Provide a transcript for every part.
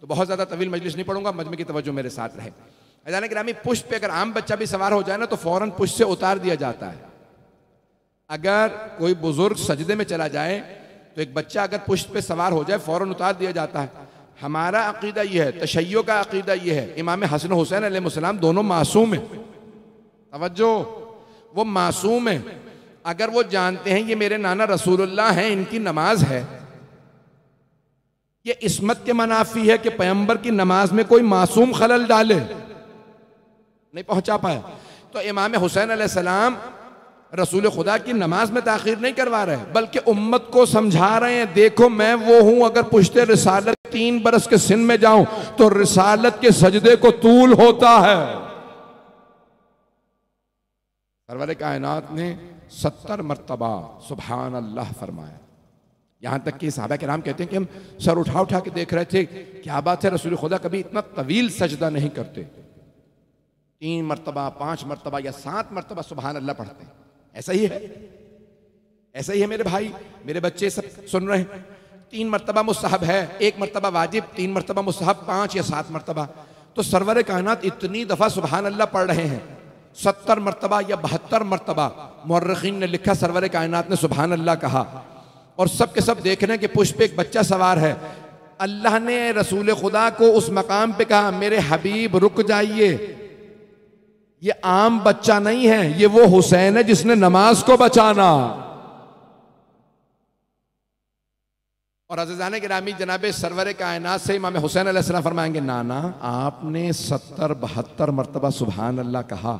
तो बहुत ज़्यादा तवील मजलिस नहीं पढ़ूंगा मजमे की तवज्जो मेरे साथ रहे अजान ग्रामी पुष्ट पे अगर आम बच्चा भी सवार हो जाए ना तो फ़ौरन पुष्ट से उतार दिया जाता है अगर कोई बुज़ुर्ग सजदे में चला जाए तो एक बच्चा अगर पुष्ट पे सवार हो जाए फ़ौरन उतार दिया जाता है हमारा अकीदा यह है तशैयों का अकीदा यह है इमाम हसन हुसैन अलैहिस्सलाम दोनों मासूम हैं तवज्जो वो मासूम है अगर वो जानते हैं ये मेरे नाना रसूलुल्लाह हैं इनकी नमाज है ये इसमत के मनाफी है कि पैंबर की नमाज में कोई मासूम खलल डाले नहीं पहुंचा पाए तो इमाम हुसैन सलाम रसूल खुदा की नमाज में ताखिर नहीं करवा रहे बल्कि उम्मत को समझा रहे हैं देखो मैं वो हूं अगर पुश्ते रिसालत तीन बरस के सिन में जाऊं तो रिसालत के सजदे को तूल होता है सरवर कायनात ने सत्तर मरतबा सुबहान अल्लाह फरमाया यहाँ तक कि साहबा के नाम कहते हैं कि हम सर उठा उठा के देख रहे थे क्या बात है रसूल खुदा कभी इतना तवील सजदा नहीं करते तीन मरतबा पांच मरतबा या सात मरतबा सुबहान अल्लाह पढ़ते हैं ऐसा ही है ऐसा ही है मेरे भाई मेरे बच्चे सब सुन रहे हैं तीन मरतबा मुस्ब है एक मरतबा वाजिब तीन मरतबा मुस्ब पांच या सात मरतबा तो सरवर कायनात इतनी दफ़ा सुबहान अल्लाह पढ़ रहे हैं सत्तर मरतबा या बहत्तर मरतबा मर्रखीन ने लिखा सरवर कायनात ने सुबहान अल्लाह कहा और सब के सब देख रहे हैं कि पुष्प पे एक बच्चा सवार है अल्लाह ने रसूल खुदा को उस मकाम पे कहा मेरे हबीब रुक जाइए ये आम बच्चा नहीं है ये वो हुसैन है जिसने नमाज को बचाना और अजान रामी जनाब सरवर कायनात से इमाम हुसैन अलैहिस्सलाम फरमाएंगे नाना आपने सत्तर बहत्तर मरतबा सुबहान अल्लाह कहा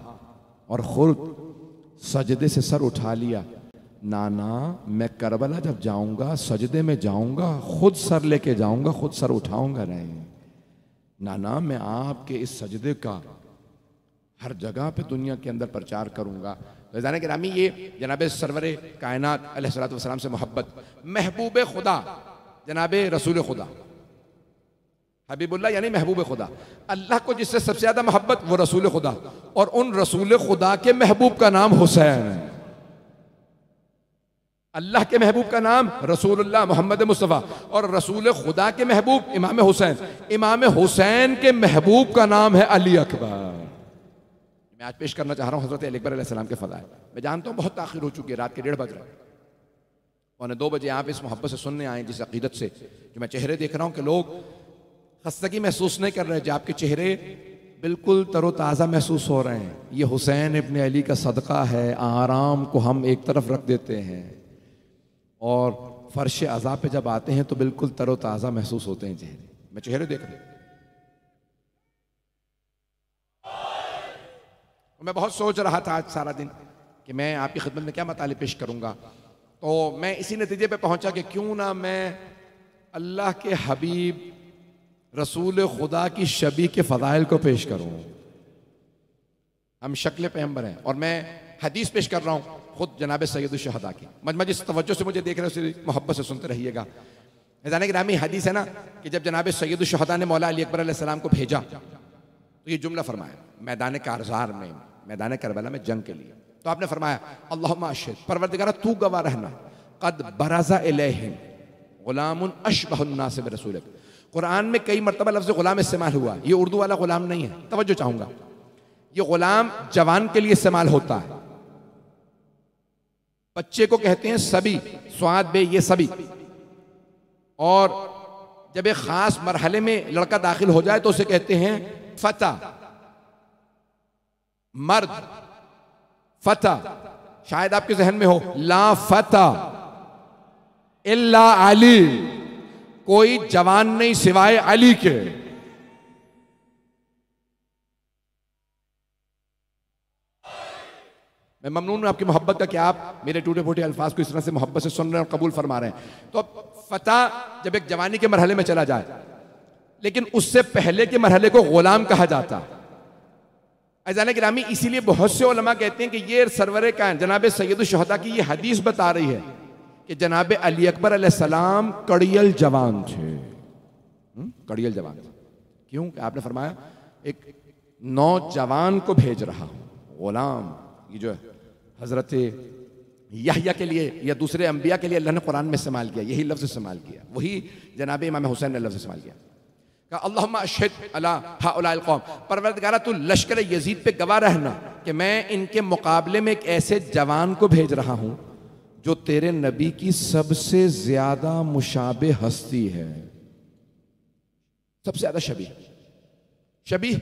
और खुद सजदे से सर उठा लिया नाना मैं करबला जब जाऊंगा सजदे में जाऊंगा खुद सर लेके जाऊंगा खुद सर उठाऊंगा नहीं नाना मैं आपके इस सजदे का हर जगह पे दुनिया के अंदर प्रचार करूंगा रजाना रामी ये जनाब सरवर कायनात सलाम से मोहब्बत महबूब खुदा जनाब रसूल खुदा हबीबुल्ला यानी महबूब खुदा अल्लाह को जिससे सबसे ज़्यादा मोहब्बत वो रसूल खुदा और उन रसूल खुदा के महबूब का नाम हुसैन है अल्लाह के महबूब का नाम रसूलुल्लाह मोहम्मद मुस्तफ़ा और रसूल खुदा के महबूब इमाम हुसैन इमाम हुसैन के महबूब का नाम है अली अकबर मैं आज पेश करना चाह रहा हूँ हज़रत अली अकबर सलाम के फ़जाए मैं जानता हूँ बहुत ताखिर हो चुकी है रात के डेढ़ बज रहे हैं पौने दो बजे आप इस मोहब्बत से सुनने आए जिस अकीदत से जो मैं चेहरे देख रहा हूँ कि लोग खस्तगी महसूस नहीं कर रहे जो आपके चेहरे बिल्कुल तरोताज़ा महसूस हो रहे हैं ये हुसैन इबन अली का सदका है आराम को हम एक तरफ रख देते हैं और फर्श अजाब पे जब आते हैं तो बिल्कुल तरोताज़ा महसूस होते हैं चेहरे मैं चेहरे देख रहा मैं बहुत सोच रहा था आज सारा दिन कि मैं आपकी खिदमत में क्या मताले पेश करूंगा तो मैं इसी नतीजे पे पहुंचा कि क्यों ना मैं अल्लाह के हबीब रसूल खुदा की शबी के फ़जाइल को पेश करूँ हम शक्ल पैम्बर हैं और मैं हदीस पेश कर रहा हूं खुद जनाब सैद शहदा की मजमा जिस तवज्जो से मुझे देख रहे हो उसे मोहब्बत से सुनते रहिएगा निजान रामी हदीस है ना कि जब जनाब सैद शहदा ने मौला अली अकबर सलाम को भेजा तो ये जुमला फरमाया मैदान कारजार में मैदान करबला में जंग के लिए तो आपने फरमाया अल्लाह अशर परवरदिगारा तू गवा रहना कद बराजा इलेहिम गुलाम अशबहना से रसूल कुरान में कई मरतबा लफ्ज़ गुलाम इस्तेमाल हुआ ये उर्दू वाला गुलाम नहीं है तोज्जो चाहूँगा ये गुलाम जवान के लिए इस्तेमाल होता है बच्चे को कहते हैं सभी स्वाद बे ये सभी और जब एक खास मरहले में लड़का दाखिल हो जाए तो उसे कहते हैं फता मर्द फता शायद आपके जहन में हो ला फता इल्ला अली कोई जवान नहीं सिवाय अली के मैं ममनून आपकी मोहब्बत का क्या आप मेरे टूटे फूटे अल्फाज को इस तरह से मोहब्बत से सुन रहे हैं और कबूल फरमा रहे हैं तो अब फतह जब एक जवानी के मरहले में चला जाए लेकिन उससे पहले के मरहले को गुलाम कहा जाता है अजान ग्रामी इसीलिए बहुत से ओलमा कहते हैं कि ये सरवर का जनाब सैद शहदा की ये हदीस बता रही है कि जनाब अली अकबर सलाम कड़ियल जवान थे हम्म? कड़ियल जवान क्यों आपने फरमाया एक नौजवान को भेज रहा हूं गुलाम ये जो है हज़रत याहिया के लिए या दूसरे अंबिया के लिए अल्लाह ने कुरान में इस्तेमाल किया यही लफ्ज़ इस्तेमाल किया वही जनाब इमाम हुसैन ने लफ्ज़ इस्तेमाल किया कहा अल्लाह लश्कर यजीद पे गवाह रहना कि मैं इनके मुकाबले में एक ऐसे जवान को भेज रहा हूं जो तेरे नबी की सबसे ज़्यादा मुशाब हस्ती है सबसे ज़्यादा शबी शबी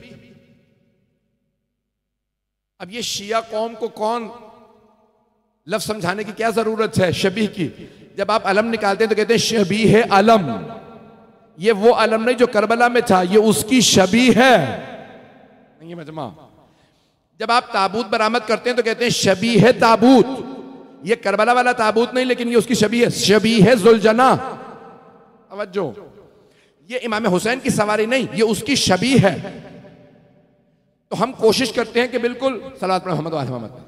अब ये शिया कौम को कौन लफ समझाने की क्या जरूरत है शबी की जब आप अलम निकालते हैं तो कहते हैं है अलम ये वो अलम नहीं जो करबला में था ये उसकी शबी है नहीं मजमा जब आप ताबूत बरामद करते हैं तो कहते हैं शबी है ताबूत ये करबला वाला ताबूत नहीं लेकिन ये उसकी शबी है शबी है जुलझना अवजो ये इमाम हुसैन की सवारी नहीं ये उसकी शबी है तो हम कोशिश करते हैं कि बिल्कुल सलाद मोहम्मद मोहम्मद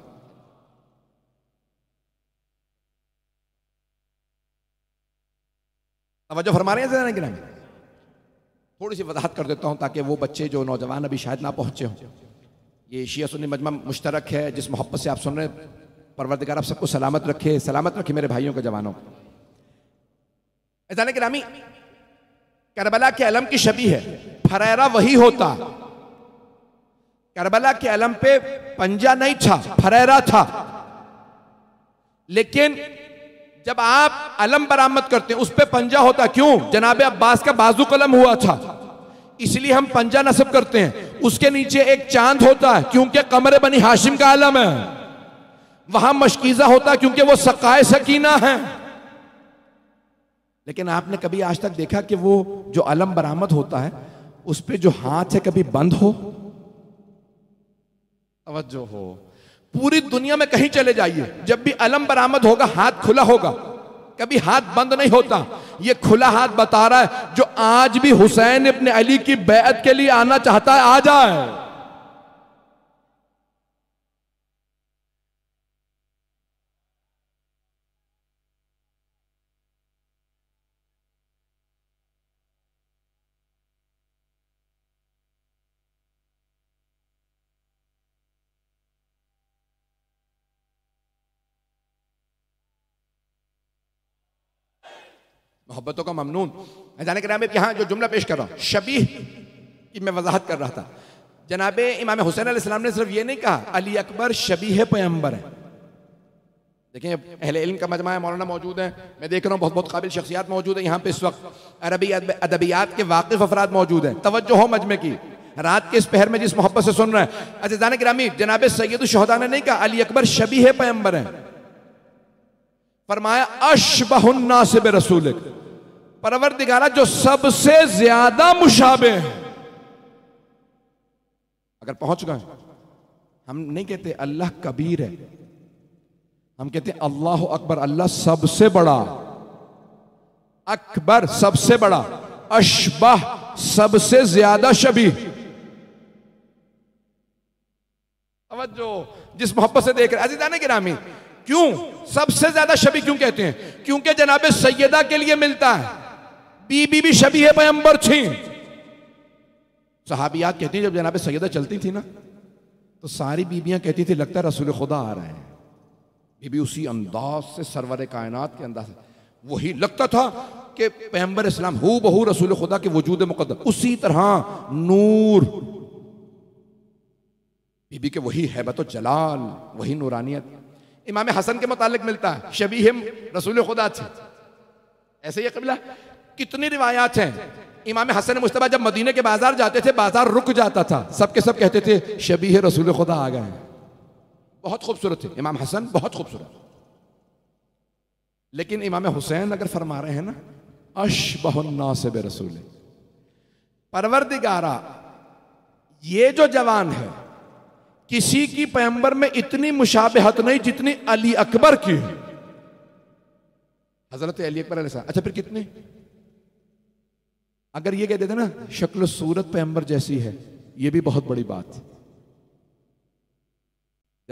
तो फरमा रहे हैं ग्राम थोड़ी सी वजाहत कर देता हूँ ताकि वो बच्चे जो नौजवान अभी शायद ना पहुंचे हों ये शिया सुन्नी मजमा मुश्तरक है जिस मोहब्बत से आप सुन रहे हैं परवरदगार आप सबको सलामत रखे सलामत रखे मेरे भाइयों के जवानों को ऐसा ग्रामी करबला के अलम की शबी है फरेरा वही होता करबला के अलम पे पंजा नहीं था फरेरा था लेकिन जब आप अलम बरामद करते हैं उस पर पंजा होता क्यों जनाब अब्बास का बाजू कलम हुआ था इसलिए हम पंजा नसब करते हैं उसके नीचे एक चांद होता है क्योंकि कमरे बनी हाशिम का आलम है वहां मशकीजा होता क्योंकि वो सकाय सकीना है लेकिन आपने कभी आज तक देखा कि वो जो अलम बरामद होता है उस पर जो हाथ है कभी बंद हो तवज्जो हो पूरी दुनिया में कहीं चले जाइए जब भी अलम बरामद होगा हाथ खुला होगा कभी हाथ बंद नहीं होता ये खुला हाथ बता रहा है जो आज भी हुसैन अपने अली की बैत के लिए आना चाहता है आ जाए मोहब्बतों का ममनून जाने के नाम यहाँ जो जुमला पेश कर रहा हूँ शबी की मैं वजाहत कर रहा था जनाब इमाम हुसैन आसलम ने सिर्फ ये नहीं कहा अली अकबर शबी है पैम्बर है देखिए अहले इल्म का मजमा है मौलाना मौजूद है मैं देख रहा हूँ बहुत बहुत काबिल शख्सियात मौजूद है यहाँ पे इस वक्त अरबी अदबियात के वाकिफ अफराद मौजूद हैं तवज्जो हो मजमे की रात के इस पहर में जिस मोहब्बत से सुन रहे हैं अजान अच्छा, ग्रामी जनाब सैदुल शहदा ने नहीं कहा अली अकबर शबी है पैम्बर है फरमाया बहुन्ना से बे रसूल परवर दिगारा जो सबसे ज्यादा मुशाबे हैं अगर पहुंच गए हम नहीं कहते अल्लाह कबीर है हम कहते अल्लाह अकबर अल्लाह सबसे बड़ा अकबर सबसे बड़ा अशबाह सबसे ज्यादा शबी जो जिस मोहब्बत से देख रहे अजीजा के गिरामी क्यों सबसे ज्यादा शबी क्यों कहते हैं क्योंकि जनाबे सैयदा के लिए मिलता है बीबी भी शबी है पैंबर छी साहबियात कहती हैं जब जनाबे सैयदा चलती थी ना तो सारी बीबियां कहती थी लगता है रसूल खुदा आ रहे हैं बीबी उसी अंदाज से सरवर कायनात के अंदाज वही लगता था कि पैंबर इस्लाम हु बहू रसूल खुदा के वजूद मुकदम उसी तरह नूर बीबी के वही हैबत जलाल वही नूरानियत इमाम हसन के मुतालिक मिलता है शबी हम रसूल खुदा थी ऐसे ये कबीला कितनी रिवायात हैं इमाम हसन मुश्तबा जब मदीने के बाजार जाते थे बाजार रुक जाता था सबके सब कहते थे शबी रसूल खुदा आ गए बहुत खूबसूरत थे इमाम हसन बहुत खूबसूरत लेकिन इमाम हुसैन अगर फरमा रहे हैं ना अश बहुन्ना से बे रसूल परवरदिगारा ये जो जवान है किसी की पैम्बर में इतनी मुशाबहत नहीं जितनी अली अकबर की हजरत अली अकबर अच्छा फिर कितने अगर ये कह देते ना शक्ल सूरत पैम्बर जैसी है ये भी बहुत बड़ी बात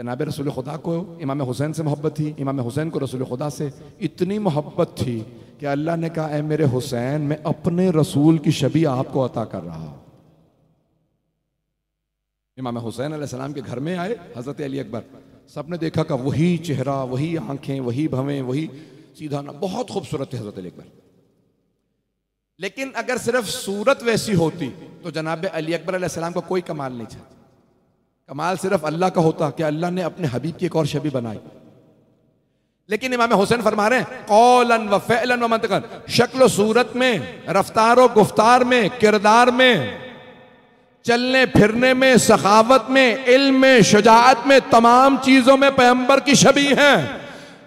जनाब रसूल खुदा को इमाम हुसैन से मोहब्बत थी इमाम हुसैन को रसूल खुदा से इतनी मोहब्बत थी कि अल्लाह ने कहा मेरे हुसैन मैं अपने रसूल की शबी आपको अता कर रहा हूं इमाम हुसैन आसमाम के घर में आए हज़रत अली अकबर सब ने देखा का वही चेहरा वही आंखें वही भवें वही सीधा ना बहुत खूबसूरत है हज़रत अली अकबर लेकिन अगर सिर्फ सूरत वैसी होती तो जनाब अली अकबर का को कोई कमाल नहीं था कमाल सिर्फ अल्लाह का होता कि अल्लाह ने अपने हबीब की एक और शबी बनाई लेकिन इमाम हुसैन फरमा रहे हैं कौलन व फैलन व मंतकन शक्ल सूरत में रफ्तार व गुफ्तार में किरदार में चलने फिरने में सखावत में इल्म में शजात में तमाम चीज़ों में पैम्बर की छवि हैं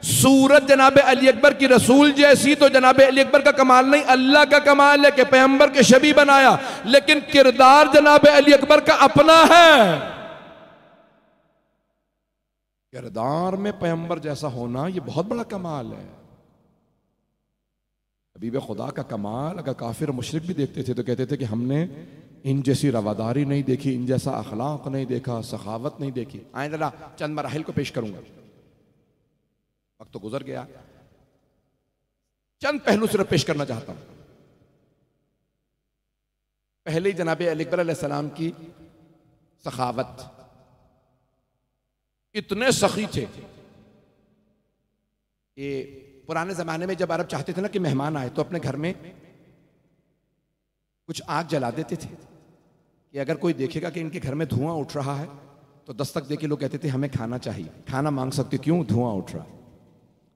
सूरत जनाब अली अकबर की रसूल जैसी तो जनाब अली अकबर का कमाल नहीं अल्लाह का कमाल है कि पैम्बर के शबी बनाया लेकिन किरदार जनाब अली अकबर का अपना है किरदार में पैम्बर जैसा होना यह बहुत बड़ा कमाल है वे खुदा का कमाल अगर काफिर मुशरक भी देखते थे तो कहते थे कि हमने इन जैसी रवादारी नहीं देखी इन जैसा अखलाक नहीं देखा सखावत नहीं देखी आए जरा चंद मराहल को पेश करूंगा वक्त तो गुजर गया चंद पहलू सिर्फ पेश करना चाहता हूं पहले जनाब अलीकबराम की सखावत इतने सखी थे ये पुराने जमाने में जब अरब चाहते थे ना कि मेहमान आए तो अपने घर में कुछ आग जला देते थे कि अगर कोई देखेगा कि इनके घर में धुआं उठ रहा है तो दस्तक दे के लोग कहते थे हमें खाना चाहिए खाना मांग सकते क्यों धुआं उठ रहा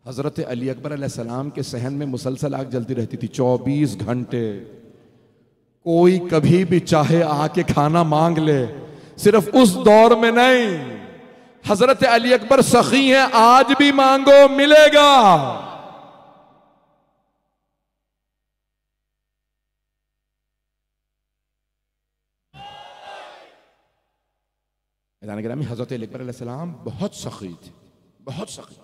हज़रत अली अकबर सलाम के सहन में मुसलसल आग जलती रहती थी 24 घंटे कोई कभी भी चाहे आके खाना मांग ले सिर्फ उस दौर में नहीं हज़रत अली अकबर सखी हैं आज भी मांगो मिलेगा ग्रामी हज़रत अकबर बहुत सखी थे बहुत सखी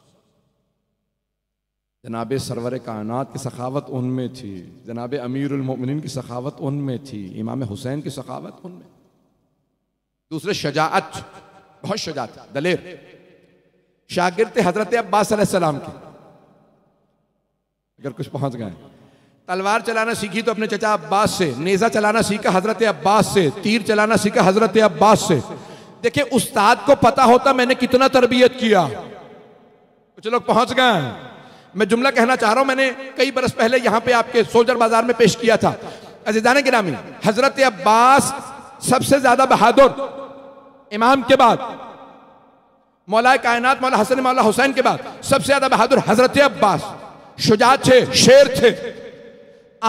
जनाब सरवर कायनात की सखावत उनमें थी जनाब अमीरमिन की सखावत उनमें थी इमाम हुसैन की सखावत उनमें दूसरे शजात बहुत शजात दलेर शागिर थे हजरत अब्बास के अगर कुछ पहुंच गए तलवार चलाना सीखी तो अपने चचा अब्बास से नेजा चलाना सीखा हजरत अब्बास से तीर चलाना सीखा हजरत अब्बास से देखिए उस्ताद को पता होता मैंने कितना तरबियत किया कुछ लोग पहुंच गए हैं मैं जुमला कहना चाह रहा हूं मैंने कई बरस पहले यहां पे आपके सोल्जर बाजार में पेश किया था अजीजान गिरामी हजरत अब्बास सबसे ज्यादा बहादुर इमाम के बाद मौलाए कायनात मौला हसन मौला हुसैन के बाद सबसे ज्यादा बहादुर हजरत अब्बास शुजात थे शेर थे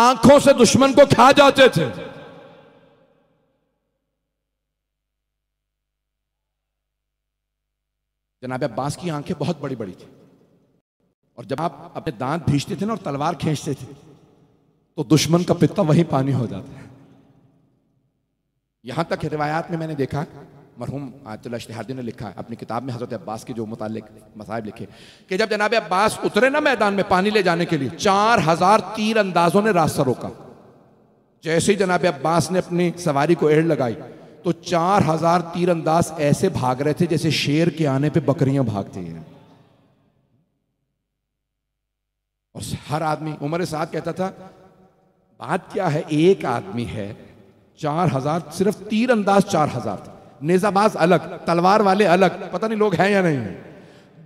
आंखों से दुश्मन को खा जाते थे जनाब अब्बास की आंखें बहुत बड़ी बड़ी थी और जब आप अपने दांत भीजते थे ना और तलवार खींचते थे तो दुश्मन का पिता वही पानी हो जाता है यहां तक रिवायात में मैंने देखा मरहूम आयतुल्ला इश्तिहादी ने लिखा अपनी किताब में हजरत अब्बास के जो मुतल मसाहब लिखे कि जब जनाब अब्बास उतरे ना मैदान में पानी ले जाने के लिए चार हजार तीर अंदाजों ने रास्ता रोका जैसे ही जनाब अब्बास ने अपनी सवारी को एड़ लगाई तो चार हजार तीरंदाज ऐसे भाग रहे थे जैसे शेर के आने पे बकरियां भागती हैं और हर आदमी उम्र साथ कहता था बात क्या है एक आदमी है चार हजार सिर्फ तीरंदाज चार हजार थे नेजाबाज अलग तलवार वाले अलग पता नहीं लोग हैं या नहीं है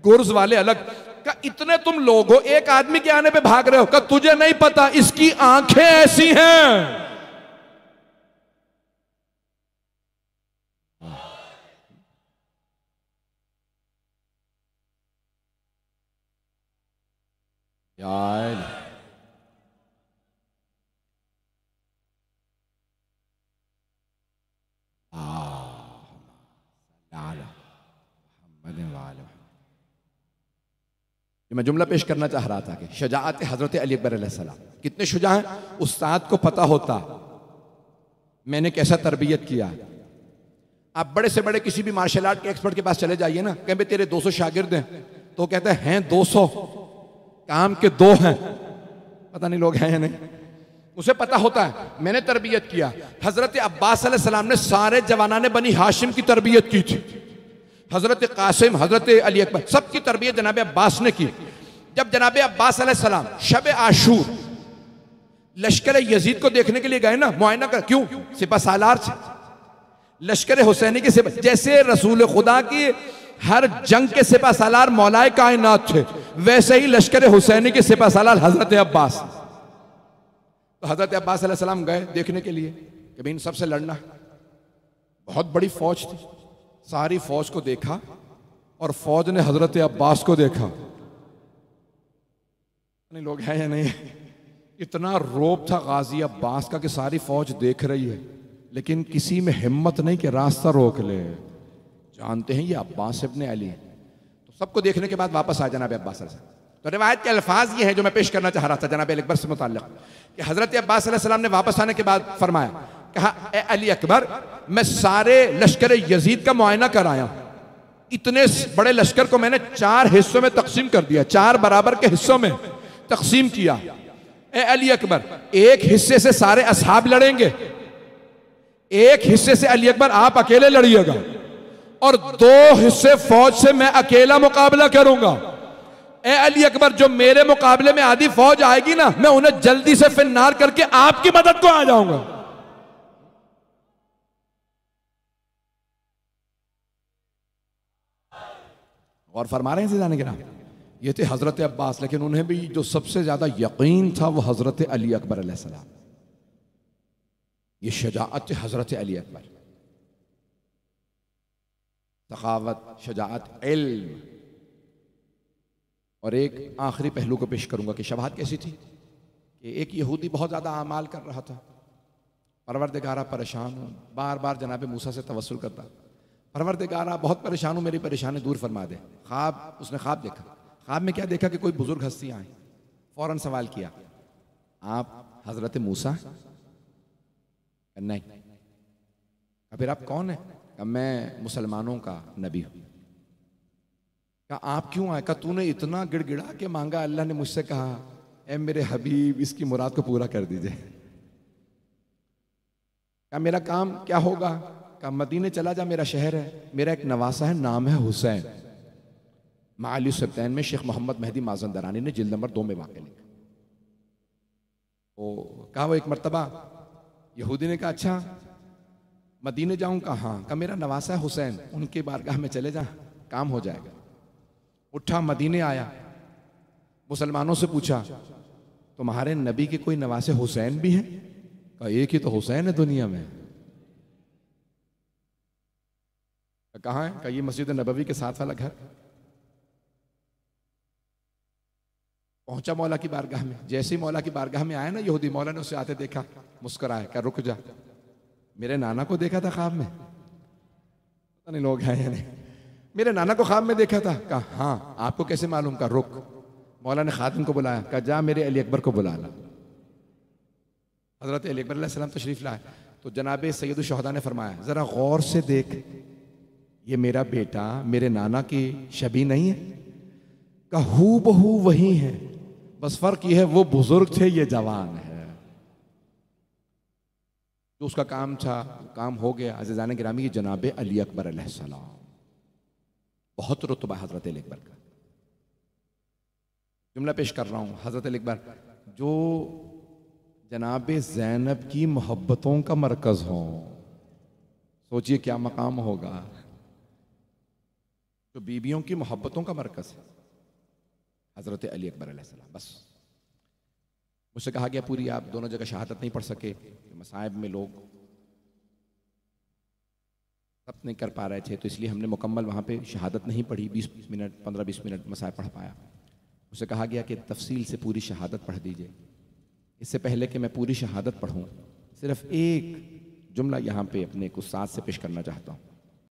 गुर्ज वाले अलग का इतने तुम लोग हो एक आदमी के आने पे भाग रहे हो का तुझे नहीं पता इसकी आंखें ऐसी हैं God. Ah, मैं जुमला पेश करना चाह रहा था कि शजात हज़रत अली अकबर सलाम कितने शुजा हैं उस्ताद को पता होता मैंने कैसा तरबियत किया आप बड़े से बड़े किसी भी मार्शल आर्ट के एक्सपर्ट के पास चले जाइए ना कहें भाई तेरे 200 शागिर्द हैं तो कहते हैं हैं 200 काम के दो हैं पता नहीं लोग हैं या नहीं उसे पता होता है मैंने तरबियत किया हजरत अब्बास सलाम ने सारे जवाना ने बनी हाशिम की तरबियत की थी हजरत कासिम हजरत अली अकबर सबकी तरबियत जनाब अब्बास ने की जब जनाब अब्बास सलाम शब आशूर लश्कर यजीद को देखने के लिए गए ना मुआयना कर क्यों सिपा सालार से लश्कर हुसैनी के सिपा जैसे रसूल खुदा की हर जंग के सिपा सालार मौलाए कायनात थे वैसे ही लश्कर हुसैनी के सिपा सालाल हजरत अब्बास तो हजरत अब्बास गए देखने के लिए कि इन सबसे लड़ना बहुत बड़ी फौज थी सारी फौज को देखा और फौज ने हजरत अब्बास को देखा नहीं लोग हैं या नहीं इतना रोप था गाजी अब्बास का कि सारी फौज देख रही है लेकिन किसी में हिम्मत नहीं कि रास्ता रोक ले जानते हैं ये अब्बास इब्ने अली है सबको देखने के बाद वापस आ जनाब अब्बास तो रिवायत के अल्फाज ये हैं जो मैं पेश करना चाह रहा था जनाब अकबर से मुतल कि हज़रत अब्बास ने वापस आने के बाद फरमाया कहा अली अकबर मैं सारे लश्कर यजीद का मुआयना कर आया इतने बड़े लश्कर को मैंने चार हिस्सों में तकसीम कर दिया चार बराबर के हिस्सों में तकसीम किया ए अली अकबर एक हिस्से से सारे असहाब लड़ेंगे एक हिस्से से अली अकबर आप अकेले लड़िएगा और दो हिस्से फौज से मैं अकेला मुकाबला करूंगा ए अली अकबर जो मेरे मुकाबले में आधी फौज आएगी ना मैं उन्हें जल्दी से फिर करके आपकी मदद को आ जाऊंगा और फरमा रहे हैं सीधाने के नाम ये थे हजरत अब्बास लेकिन उन्हें भी जो सबसे ज्यादा यकीन था वो हजरत अली अकबर ये शजात हजरत अली अकबर सखावत शजात इल्म और एक आखिरी पहलू को पेश करूंगा कि शबाहत कैसी थी कि एक यहूदी बहुत ज़्यादा आमाल कर रहा था परवरदगारा परेशान हूँ बार बार जनाब मूसा से तवसल करता परवरदगारा बहुत परेशान हूँ मेरी परेशानी दूर फरमा दे ख्वाब उसने ख्वाब देखा ख्वाब में क्या देखा कि कोई बुजुर्ग हस्ती आए फ़ौरन सवाल किया आप हजरत मूसा नहीं फिर आप कौन हैं मैं मुसलमानों का नबी हूं कहा आप क्यों आए कहा तूने इतना गिड़गिड़ा के मांगा अल्लाह ने मुझसे कहा ए मेरे हबीब इसकी मुराद को पूरा कर दीजिए क्या मेरा काम क्या होगा कहा मदीने चला जा मेरा शहर है मेरा एक नवासा है नाम है हुसैन माली सप्तैन में शेख मोहम्मद मेहदी माजन दरानी ने जिल नंबर दो में वाक़ लिखा ओ कहा वो एक मरतबा यहूदी ने कहा अच्छा मदीने जाऊं कहा हाँ का मेरा नवासा हुसैन उनके बारगाह में चले जा काम हो जाएगा उठा मदीने आया मुसलमानों से पूछा तुम्हारे नबी के कोई नवासे हुसैन भी हैं कहा एक ही तो हुसैन है दुनिया में कहा है कहा ये मस्जिद नबवी के साथ वाला घर पहुंचा मौला की बारगाह में जैसे ही मौला की बारगाह में आया ना यहूदी मौला ने उसे आते देखा मुस्कराया क्या रुक जा मेरे नाना को देखा था ख्वाब में पता नहीं लोग हैं या नहीं मेरे नाना को ख्वाब में देखा था कहा हाँ आपको कैसे मालूम का रुक मौला ने खातन को बुलाया कहा जा मेरे अली अकबर को बुला ला हजरत अली अकबर सलाम तशरीफ लाए तो जनाब सैद शहदा ने फरमाया ज़रा गौर से देख ये मेरा बेटा मेरे नाना की शबी नहीं है का बहू वही है बस फ़र्क यह है वो बुज़ुर्ग थे ये जवान है जो उसका काम था काम हो गया अजीज़ान ग्रामी की जनाब अली अकबर बहुत रुतबा हज़रत अकबर का जुमला पेश कर रहा हूँ हज़रत अकबर जो जनाब जैनब की मोहब्बतों का मरकज़ हो सोचिए क्या मकाम होगा जो बीबियों की मोहब्बतों का मरकज़ है हज़रत अली अकबर बस मुझसे कहा गया पूरी आप दोनों जगह शहादत नहीं पढ़ सके तो मसायब में लोग सब नहीं कर पा रहे थे तो इसलिए हमने मुकम्मल वहाँ पे शहादत नहीं पढ़ी बीस मिनट पंद्रह बीस मिनट मसायब पढ़ पाया उसे कहा गया कि तफसील से पूरी शहादत पढ़ दीजिए इससे पहले कि मैं पूरी शहादत पढ़ूँ सिर्फ एक जुमला यहाँ पे अपने कुछ साथ से पेश करना चाहता हूँ